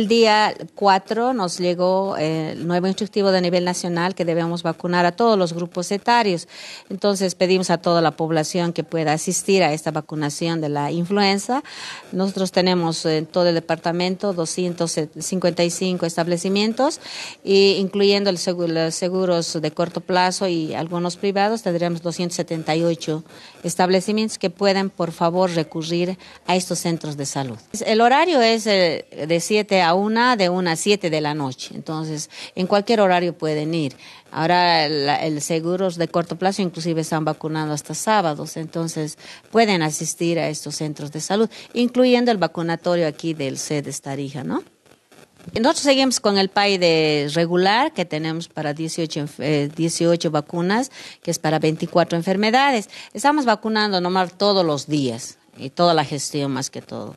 El día 4 nos llegó eh, el nuevo instructivo de nivel nacional que debemos vacunar a todos los grupos etarios. Entonces pedimos a toda la población que pueda asistir a esta vacunación de la influenza. Nosotros tenemos en todo el departamento 255 establecimientos, y incluyendo el los seguros de corto plazo y algunos privados, tendremos 278 establecimientos que pueden, por favor, recurrir a estos centros de salud. El horario es eh, de 7 a una de una a siete de la noche. Entonces, en cualquier horario pueden ir. Ahora el, seguros de corto plazo inclusive están vacunando hasta sábados, entonces pueden asistir a estos centros de salud, incluyendo el vacunatorio aquí del C de ¿no? Nosotros seguimos con el PAI de regular que tenemos para 18, 18 eh, vacunas, que es para 24 enfermedades. Estamos vacunando nomás todos los días y toda la gestión más que todo.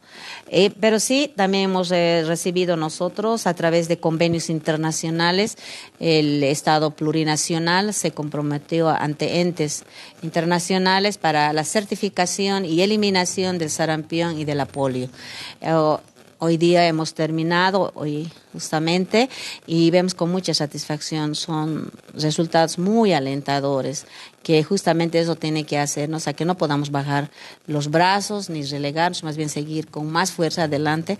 Eh, pero sí, también hemos eh, recibido nosotros a través de convenios internacionales, el Estado plurinacional se comprometió ante entes internacionales para la certificación y eliminación del sarampión y de la polio. Eh, hoy día hemos terminado, hoy justamente, y vemos con mucha satisfacción, son resultados muy alentadores, que justamente eso tiene que hacernos a que no podamos bajar los brazos ni relegarnos, más bien seguir con más fuerza adelante.